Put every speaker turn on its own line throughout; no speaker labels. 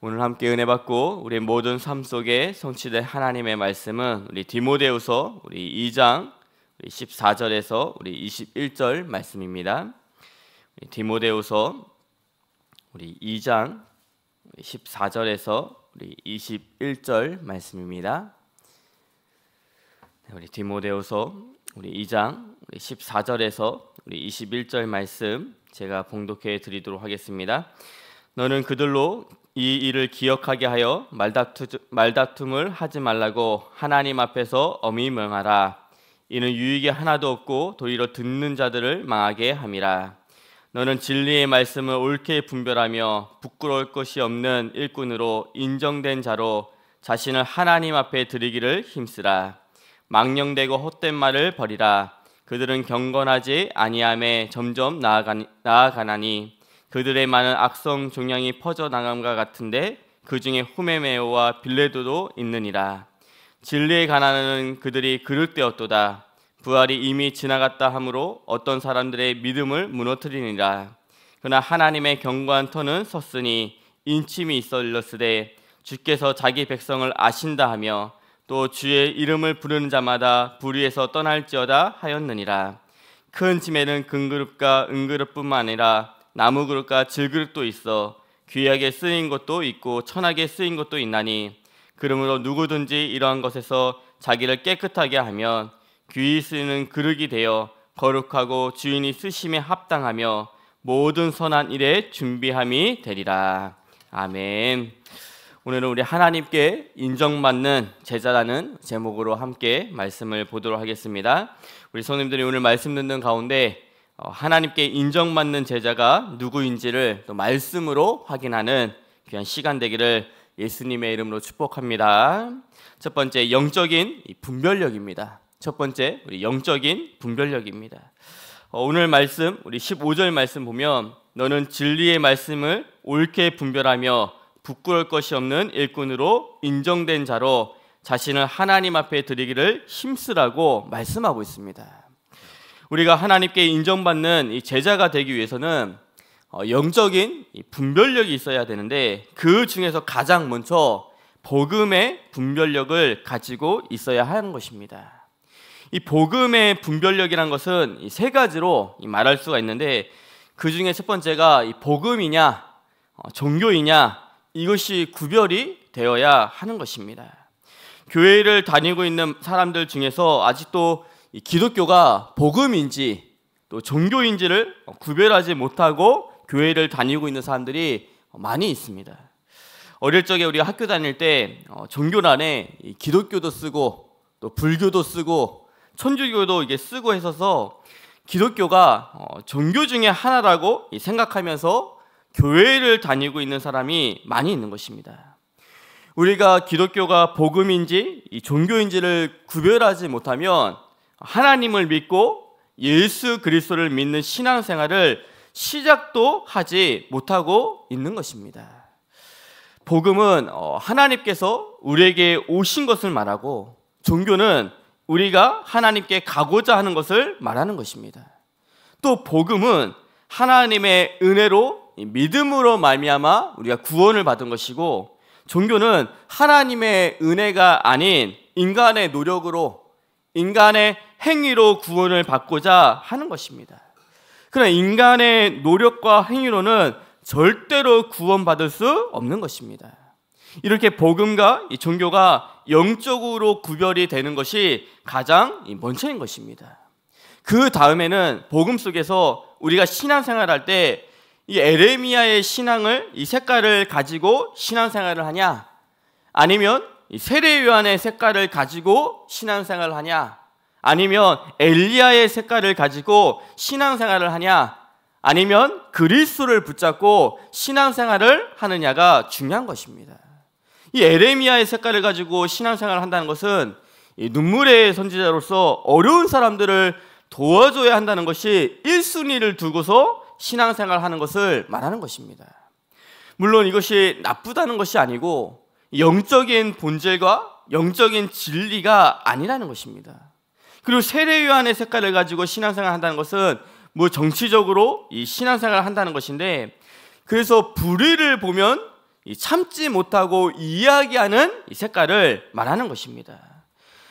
오늘 함께 은혜 받고 우리 모든 삶 속에 성취될 하나님의 말씀은 우리 디모데우서 우리 2장 우리 14절에서 우리 21절 말씀입니다. 우리 디모데후서 우리 2장 14절에서 우리 21절 말씀입니다. 네, 우리 디모데후서 우리 2장 우리 14절에서 우리 21절 말씀 제가 봉독해 드리도록 하겠습니다. 너는 그들로 이 일을 기억하게 하여 말다툼, 을 하지 말라고 하나님 앞에서 엄히 명하라. 이는 유익이 하나도 없고 도리어 듣는 자들을 망하게 함이라. 너는 진리의 말씀을 옳게 분별하며 부끄러울 것이 없는 일꾼으로 인정된 자로 자신을 하나님 앞에 드리기를 힘쓰라. 망령되고 헛된 말을 버리라. 그들은 경건하지 아니함에 점점 나아가 나아가나니 그들의 많은 악성 종양이 퍼져 나감과 같은데 그 중에 후메메오와 빌레도도 있느니라. 진리에 관하는 그들이 그릇되었도다. 부활이 이미 지나갔다 하므로 어떤 사람들의 믿음을 무너뜨리니라. 그러나 하나님의 경고한 터는 섰으니 인침이 있었으되 주께서 자기 백성을 아신다 하며 또 주의 이름을 부르는 자마다 불의에서 떠날지어다 하였느니라. 큰 짐에는 금그릇과 은그릇뿐만 아니라 나무 그릇과 질그릇도 있어 귀하게 쓰인 것도 있고 천하게 쓰인 것도 있나니 그러므로 누구든지 이러한 것에서 자기를 깨끗하게 하면 귀히 쓰는 그릇이 되어 거룩하고 주인이 쓰심에 합당하며 모든 선한 일에 준비함이 되리라. 아멘. 오늘은 우리 하나님께 인정받는 제자라는 제목으로 함께 말씀을 보도록 하겠습니다. 우리 손님들이 오늘 말씀 듣는 가운데 어, 하나님께 인정받는 제자가 누구인지를 또 말씀으로 확인하는 귀한 시간 되기를 예수님의 이름으로 축복합니다. 첫 번째 영적인 분별력입니다. 첫 번째 우리 영적인 분별력입니다. 어, 오늘 말씀 우리 15절 말씀 보면 너는 진리의 말씀을 옳게 분별하며 부끄러울 것이 없는 일꾼으로 인정된 자로 자신을 하나님 앞에 드리기를 힘쓰라고 말씀하고 있습니다. 우리가 하나님께 인정받는 제자가 되기 위해서는 어, 영적인 분별력이 있어야 되는데 그 중에서 가장 먼저 복음의 분별력을 가지고 있어야 하는 것입니다. 이 복음의 분별력이란 것은 세 가지로 말할 수가 있는데 그 중에 첫 번째가 복음이냐 어, 종교이냐 이것이 구별이 되어야 하는 것입니다. 교회를 다니고 있는 사람들 중에서 아직도 기독교가 복음인지 또 종교인지를 구별하지 못하고 교회를 다니고 있는 사람들이 많이 있습니다. 어릴 적에 우리가 학교 다닐 때 어, 종교란에 기독교도 쓰고 또 불교도 쓰고 천주교도 이게 쓰고 해서서 기독교가 어, 종교 중에 하나라고 생각하면서 교회를 다니고 있는 사람이 많이 있는 것입니다. 우리가 기독교가 복음인지 종교인지를 구별하지 못하면 하나님을 믿고 예수 그리스도를 믿는 신앙생활을 시작도 하지 못하고 있는 것입니다. 복음은 어, 하나님께서 우리에게 오신 것을 말하고 종교는 우리가 하나님께 가고자 하는 것을 말하는 것입니다. 또 복음은 하나님의 은혜로 믿음으로 말미암아 우리가 구원을 받은 것이고 종교는 하나님의 은혜가 아닌 인간의 노력으로 인간의 행위로 구원을 받고자 하는 것입니다. 그러나 인간의 노력과 행위로는 절대로 구원받을 수 없는 것입니다. 이렇게 복음과 종교가 영적으로 구별이 되는 것이 가장 먼저인 것입니다. 그 다음에는 복음 속에서 우리가 신앙생활할 때 이 에레미야의 신앙을 이 색깔을 가지고 신앙생활을 하냐 아니면 세례 요한의 색깔을 가지고 신앙생활을 하냐 아니면 엘리야의 색깔을 가지고 신앙생활을 하냐? 아니면 그리스도를 붙잡고 신앙생활을 하느냐가 중요한 것입니다. 이 에레미야의 색깔을 가지고 신앙생활을 한다는 것은 눈물의 선지자로서 어려운 사람들을 도와줘야 한다는 것이 1순위를 두고서 신앙생활 하는 것을 말하는 것입니다. 물론 이것이 나쁘다는 것이 아니고 영적인 본질과 영적인 진리가 아니라는 것입니다. 그리고 세례 요한의 색깔을 가지고 신앙생활 한다는 것은 뭐 정치적으로 이 신앙생활을 한다는 것인데 그래서 불의를 보면 참지 못하고 이야기하는 색깔을 말하는 것입니다.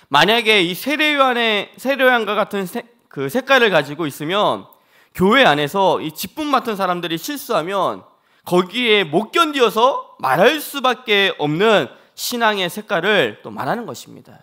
만약에 이 세례 요한의 세례 요한과 같은 세, 그 색깔을 가지고 있으면 교회 안에서 이 직분 맡은 사람들이 실수하면 거기에 못 견디어서 말할 수밖에 없는 신앙의 색깔을 또 말하는 것입니다.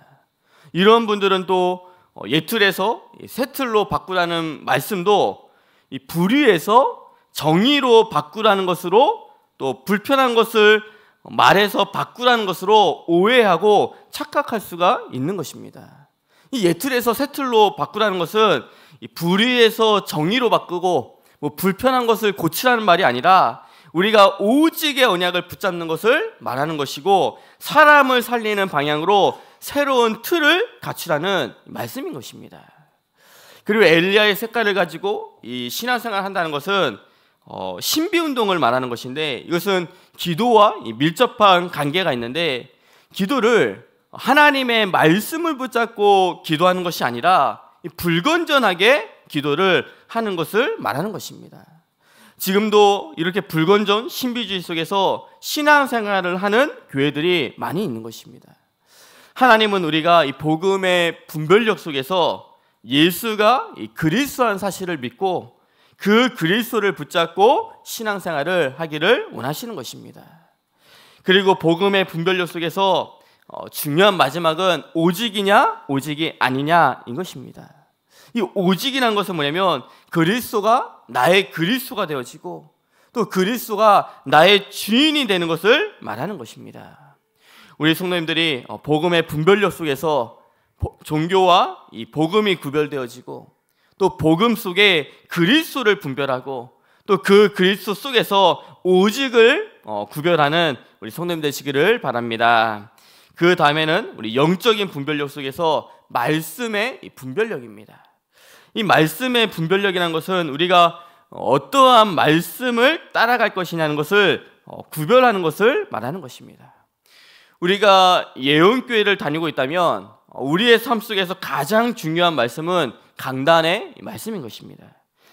이런 분들은 또 어, 예틀에서 세틀로 바꾸라는 말씀도 이 불의에서 정의로 바꾸라는 것으로 또 불편한 것을 말해서 바꾸라는 것으로 오해하고 착각할 수가 있는 것입니다. 이 예틀에서 세틀로 바꾸라는 것은 불의에서 정의로 바꾸고 뭐 불편한 것을 고치라는 말이 아니라 우리가 오직의 언약을 붙잡는 것을 말하는 것이고 사람을 살리는 방향으로 새로운 틀을 갖추라는 말씀인 것입니다. 그리고 엘리야의 색깔을 가지고 이 신앙생활을 한다는 것은 어, 신비 운동을 말하는 것인데 이것은 기도와 밀접한 관계가 있는데 기도를 하나님의 말씀을 붙잡고 기도하는 것이 아니라 불건전하게 기도를 하는 것을 말하는 것입니다. 지금도 이렇게 불건전 신비주의 속에서 신앙생활을 하는 교회들이 많이 있는 것입니다. 하나님은 우리가 이 복음의 분별력 속에서 예수가 그리스도라는 사실을 믿고 그 그리스도를 붙잡고 신앙생활을 하기를 원하시는 것입니다. 그리고 복음의 분별력 속에서 어, 중요한 마지막은 오직이냐 오직이 아니냐인 것입니다. 이 오직이란 것은 뭐냐면 그리스도가 나의 그리스도가 되어지고 또 그리스도가 나의 주인이 되는 것을 말하는 것입니다. 우리 성도님들이 어, 복음의 분별력 속에서 종교와 이 복음이 구별되어지고 또 복음 속에 그리스도를 분별하고 또 그 그리스도 속에서 오직을 어, 구별하는 우리 성도님 되시기를 바랍니다. 그 다음에는 우리 영적인 분별력 속에서 말씀의 분별력입니다. 이 말씀의 분별력이라는 것은 우리가 어떠한 말씀을 따라갈 것이냐는 것을 어, 구별하는 것을 말하는 것입니다. 우리가 예언교회를 다니고 있다면 우리의 삶 속에서 가장 중요한 말씀은 강단의 말씀인 것입니다.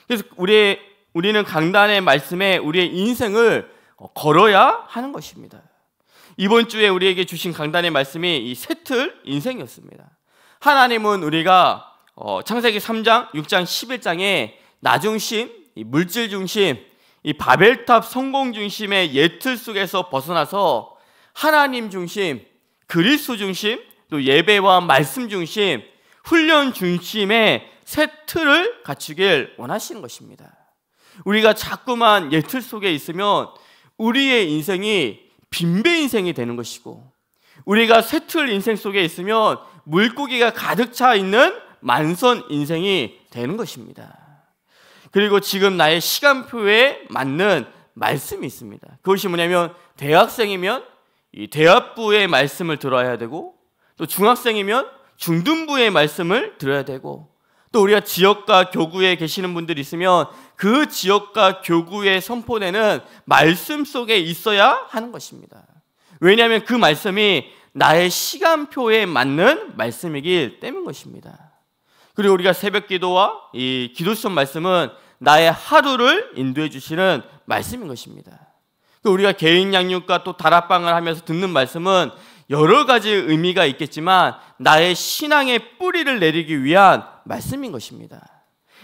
그래서 우리 우리는 강단의 말씀에 우리의 인생을 걸어야 하는 것입니다. 이번 주에 우리에게 주신 강단의 말씀이 이 세틀 인생이었습니다. 하나님은 우리가 어, 창세기 3장, 6장, 11장에 나 중심, 물질 중심, 이 바벨탑 성공 중심의 예틀 속에서 벗어나서 하나님 중심, 그리스도 중심, 또 예배와 말씀 중심, 훈련 중심의 세 틀을 갖추길 원하시는 것입니다. 우리가 자꾸만 예틀 속에 있으면 우리의 인생이 빈배 인생이 되는 것이고 우리가 새 틀 인생 속에 있으면 물고기가 가득 차 있는 만선 인생이 되는 것입니다. 그리고 지금 나의 시간표에 맞는 말씀이 있습니다. 그것이 뭐냐면 대학생이면 이대학부의 말씀을 들어야 되고 또 중학생이면 중등부의 말씀을 들어야 되고 또 우리가 지역과 교구에 계시는 분들 이 있으면 그 지역과 교구의 선포되는 말씀 속에 있어야 하는 것입니다. 왜냐하면 그 말씀이 나의 시간표에 맞는 말씀이길 때문 것입니다. 그리고 우리가 새벽 기도와 이 기도 시 말씀은 나의 하루를 인도해 주시는 말씀인 것입니다. 우리가 개인 양육과 또 다락방을 하면서 듣는 말씀은 여러 가지 의미가 있겠지만 나의 신앙의 뿌리를 내리기 위한 말씀인 것입니다.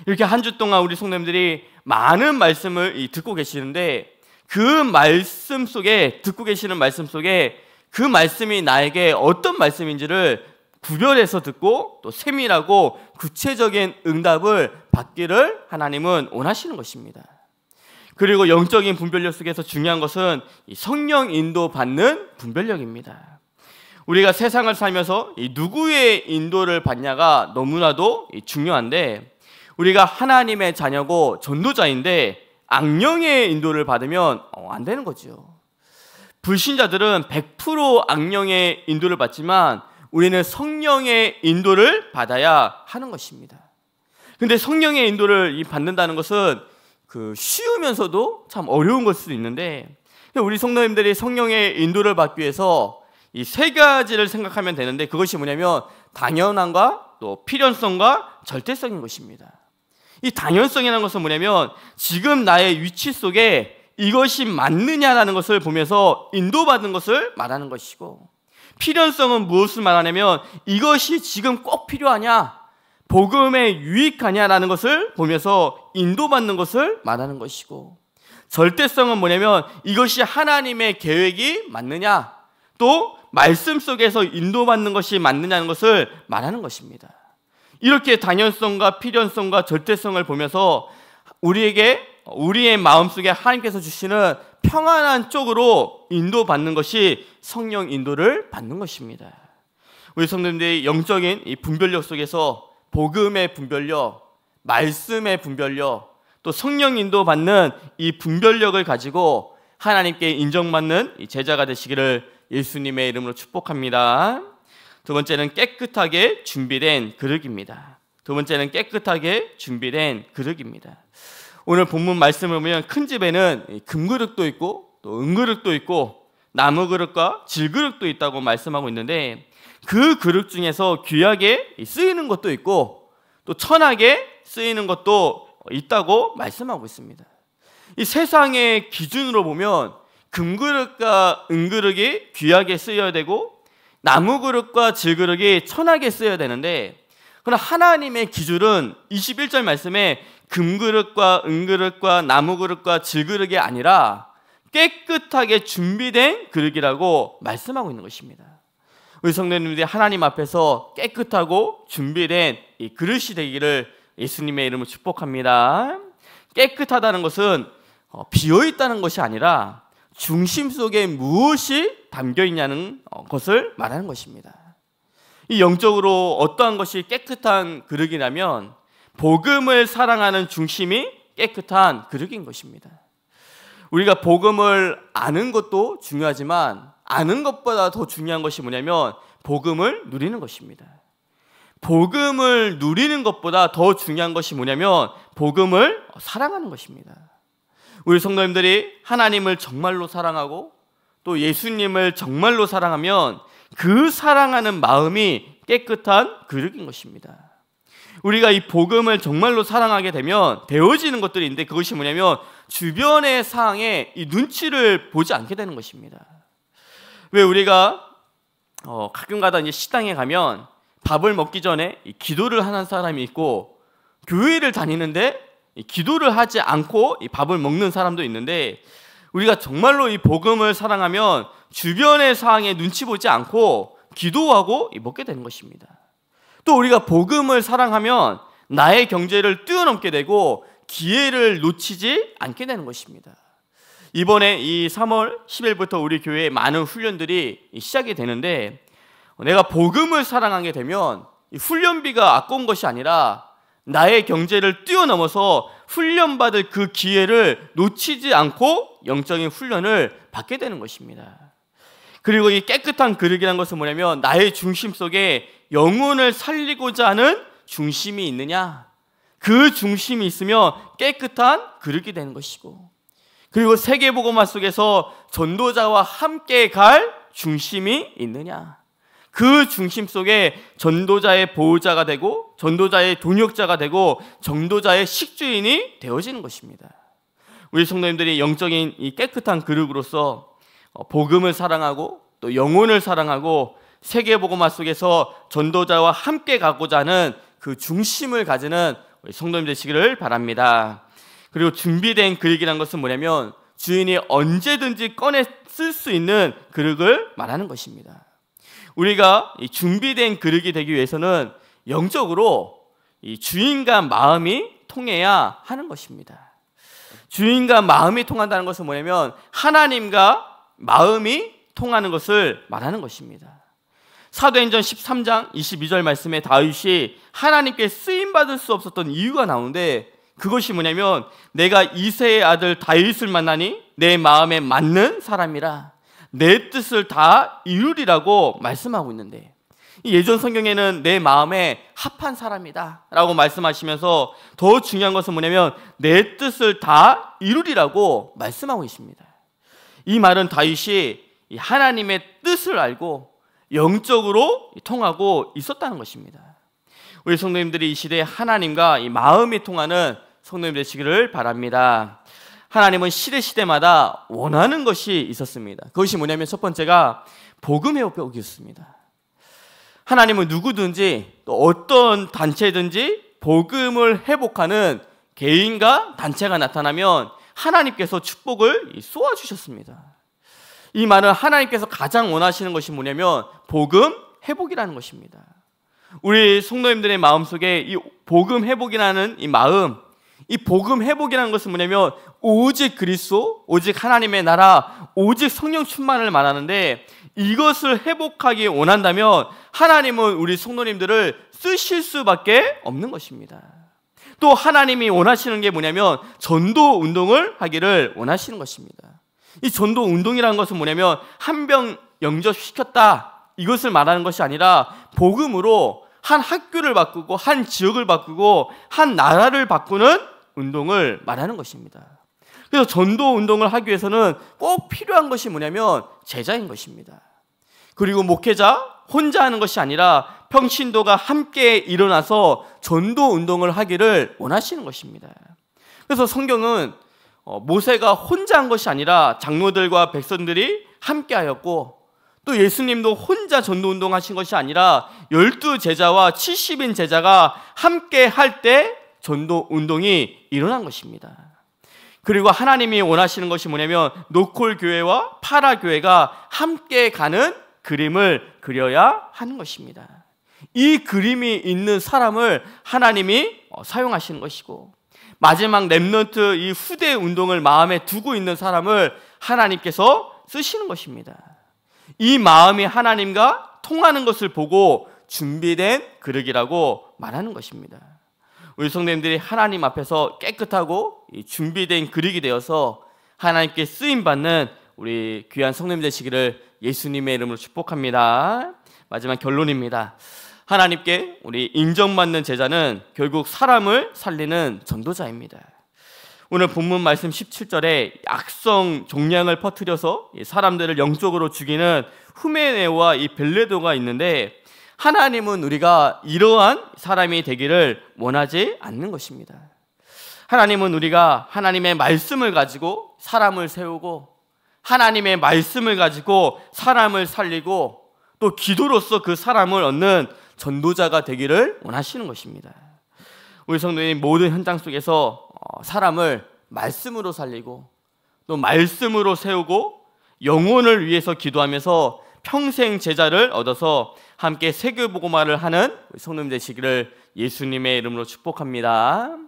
이렇게 한 주 동안 우리 성님들이 많은 말씀을 듣고 계시는데 그 말씀 속에 듣고 계시는 말씀 속에 그 말씀이 나에게 어떤 말씀인지를 구별해서 듣고 또 세밀하고 구체적인 응답을 받기를 하나님은 원하시는 것입니다. 그리고 영적인 분별력 속에서 중요한 것은 성령 인도 받는 분별력입니다. 우리가 세상을 살면서 누구의 인도를 받냐가 너무나도 중요한데 우리가 하나님의 자녀고 전도자인데 악령의 인도를 받으면 어, 안 되는 거죠. 불신자들은 100% 악령의 인도를 받지만 우리는 성령의 인도를 받아야 하는 것입니다. 근데 성령의 인도를 받는다는 것은 그 쉬우면서도 참 어려운 걸 수도 있는데 우리 성도님들이 성령의 인도를 받기 위해서 이 세 가지를 생각하면 되는데 그것이 뭐냐면 당연함과 또 필연성과 절대성인 것입니다. 이 당연성이라는 것은 뭐냐면 지금 나의 위치 속에 이것이 맞느냐라는 것을 보면서 인도받은 것을 말하는 것이고 필연성은 무엇을 말하냐면 이것이 지금 꼭 필요하냐 복음에 유익하냐라는 것을 보면서 인도받는 것을 말하는 것이고 절대성은 뭐냐면 이것이 하나님의 계획이 맞느냐 또 말씀 속에서 인도받는 것이 맞느냐는 것을 말하는 것입니다. 이렇게 당연성과 필연성과 절대성을 보면서 우리에게 우리의 마음속에 하나님께서 주시는 평안한 쪽으로 인도받는 것이 성령 인도를 받는 것입니다. 우리 성도님들이 영적인 분별력 속에서 복음의 분별력, 말씀의 분별력, 또 성령 인도받는 이 분별력을 가지고 하나님께 인정받는 제자가 되시기를 예수님의 이름으로 축복합니다. 두 번째는 깨끗하게 준비된 그릇입니다. 두 번째는 깨끗하게 준비된 그릇입니다. 오늘 본문 말씀을 보면 큰 집에는 금그릇도 있고 또 은그릇도 있고 나무그릇과 질그릇도 있다고 말씀하고 있는데 그 그릇 중에서 귀하게 쓰이는 것도 있고 또 천하게 쓰이는 것도 있다고 말씀하고 있습니다. 이 세상의 기준으로 보면 금그릇과 은그릇이 귀하게 쓰여야 되고 나무그릇과 질그릇이 천하게 쓰여야 되는데 그러나 하나님의 기준은 21절 말씀에 금그릇과 은그릇과 나무그릇과 질그릇이 아니라 깨끗하게 준비된 그릇이라고 말씀하고 있는 것입니다. 우리 성도님들이 하나님 앞에서 깨끗하고 준비된 이 그릇이 되기를 예수님의 이름으로 축복합니다. 깨끗하다는 것은 어, 비어 있다는 것이 아니라 중심 속에 무엇이 담겨 있냐는 어, 것을 말하는 것입니다. 이 영적으로 어떠한 것이 깨끗한 그릇이라면 복음을 사랑하는 중심이 깨끗한 그릇인 것입니다. 우리가 복음을 아는 것도 중요하지만 아는 것보다 더 중요한 것이 뭐냐면 복음을 누리는 것입니다. 복음을 누리는 것보다 더 중요한 것이 뭐냐면 복음을 사랑하는 것입니다. 우리 성도님들이 하나님을 정말로 사랑하고 또 예수님을 정말로 사랑하면 그 사랑하는 마음이 깨끗한 그릇인 것입니다. 우리가 이 복음을 정말로 사랑하게 되면 되어지는 것들이 있는데 그것이 뭐냐면 주변의 상황에 이 눈치를 보지 않게 되는 것입니다. 왜 우리가 어, 가끔가다 이제 식당에 가면 밥을 먹기 전에 기도를 하는 사람이 있고 교회를 다니는데 기도를 하지 않고 밥을 먹는 사람도 있는데 우리가 정말로 이 복음을 사랑하면 주변의 상황에 눈치 보지 않고 기도하고 먹게 되는 것입니다. 또 우리가 복음을 사랑하면 나의 경제를 뛰어넘게 되고 기회를 놓치지 않게 되는 것입니다. 이번에 이 3월 10일부터 우리 교회에 많은 훈련들이 시작이 되는데 내가 복음을 사랑하게 되면 훈련비가 아까운 것이 아니라 나의 경제를 뛰어넘어서 훈련받을 그 기회를 놓치지 않고 영적인 훈련을 받게 되는 것입니다. 그리고 이 깨끗한 그릇이라는 것은 뭐냐면 나의 중심 속에 영혼을 살리고자 하는 중심이 있느냐. 그 중심이 있으면 깨끗한 그릇이 되는 것이고 그리고 세계보고화 속에서 전도자와 함께 갈 중심이 있느냐? 그 중심 속에 전도자의 보호자가 되고 전도자의 돈역자가 되고 전도자의 식주인이 되어지는 것입니다. 우리 성도님들이 영적인 이 깨끗한 그룹으로서 어, 복음을 사랑하고 또 영혼을 사랑하고 세계복음화 속에서 전도자와 함께 가고자 하는 그 중심을 가지는 우리 성도님 되시기를 바랍니다. 그리고 준비된 그릇이란 것은 뭐냐면 주인이 언제든지 꺼내 쓸 수 있는 그릇을 말하는 것입니다. 우리가 준비된 그릇이 되기 위해서는 영적으로 주인과 마음이 통해야 하는 것입니다. 주인과 마음이 통한다는 것은 뭐냐면 하나님과 마음이 통하는 것을 말하는 것입니다. 사도행전 13장 22절 말씀에 다윗이 하나님께 쓰임 받을 수 없었던 이유가 나오는데 그것이 뭐냐면 내가 이세의 아들 다윗을 만나니 내 마음에 맞는 사람이라 내 뜻을 다 이루리라고 말씀하고 있는데 예전 성경에는 내 마음에 합한 사람이다 라고 말씀하시면서 더 중요한 것은 뭐냐면 내 뜻을 다 이루리라고 말씀하고 있습니다 이 말은 다윗이 하나님의 뜻을 알고 영적으로 통하고 있었다는 것입니다 우리 성도님들이 이 시대에 하나님과 이 마음이 통하는 성도님 되시기를 바랍니다. 하나님은 시대 시대마다 원하는 것이 있었습니다. 그것이 뭐냐면 첫 번째가 복음의 회복이었습니다. 하나님은 누구든지 또 어떤 단체든지 복음을 회복하는 개인과 단체가 나타나면 하나님께서 축복을 쏘아 주셨습니다. 이 말은 하나님께서 가장 원하시는 것이 뭐냐면 복음 회복이라는 것입니다. 우리 성도님들의 마음속에 이 복음 회복이라는 이 마음 이 복음 회복이라는 것은 뭐냐면 오직 그리스도, 오직 하나님의 나라, 오직 성령 충만을 말하는데 이것을 회복하기 원한다면 하나님은 우리 성도님들을 쓰실 수밖에 없는 것입니다. 또 하나님이 원하시는 게 뭐냐면 전도 운동을 하기를 원하시는 것입니다. 이 전도 운동이라는 것은 뭐냐면 한 병 영접시켰다 이것을 말하는 것이 아니라 복음으로 한 학교를 바꾸고 한 지역을 바꾸고 한 나라를 바꾸는 운동을 말하는 것입니다. 그래서 전도 운동을 하기 위해서는 꼭 필요한 것이 뭐냐면 제자인 것입니다. 그리고 목회자 혼자 하는 것이 아니라 평신도가 함께 일어나서 전도 운동을 하기를 원하시는 것입니다. 그래서 성경은 어, 모세가 혼자 한 것이 아니라 장로들과 백성들이 함께 하였고 또 예수님도 혼자 전도 운동하신 것이 아니라 열두 제자와 70인 제자가 함께 할때 전도 운동이 일어난 것입니다. 그리고 하나님이 원하시는 것이 뭐냐면 노콜 교회와 파라 교회가 함께 가는 그림을 그려야 하는 것입니다. 이 그림이 있는 사람을 하나님이 어, 사용하시는 것이고 마지막 렘넌트 이 후대 운동을 마음에 두고 있는 사람을 하나님께서 쓰시는 것입니다. 이 마음이 하나님과 통하는 것을 보고 준비된 그릇이라고 말하는 것입니다. 우리 성도님들이 하나님 앞에서 깨끗하고 준비된 그릭이 되어서 하나님께 쓰임 받는 우리 귀한 성도님 되시기를 예수님의 이름으로 축복합니다. 마지막 결론입니다. 하나님께 우리 인정받는 제자는 결국 사람을 살리는 전도자입니다. 오늘 본문 말씀 17절에 악성 종량을 퍼뜨려서 사람들을 영적으로 죽이는 후메네와 이 벨레도가 있는데 하나님은 우리가 이러한 사람이 되기를 원하지 않는 것입니다. 하나님은 우리가 하나님의 말씀을 가지고 사람을 세우고 하나님의 말씀을 가지고 사람을 살리고 또 기도로서 그 사람을 얻는 전도자가 되기를 원하시는 것입니다. 우리 성도님 모든 현장 속에서 어, 사람을 말씀으로 살리고 또 말씀으로 세우고 영혼을 위해서 기도하면서 평생 제자를 얻어서 함께 세계 보고말을 하는 성님 되시기를 예수님의 이름으로 축복합니다.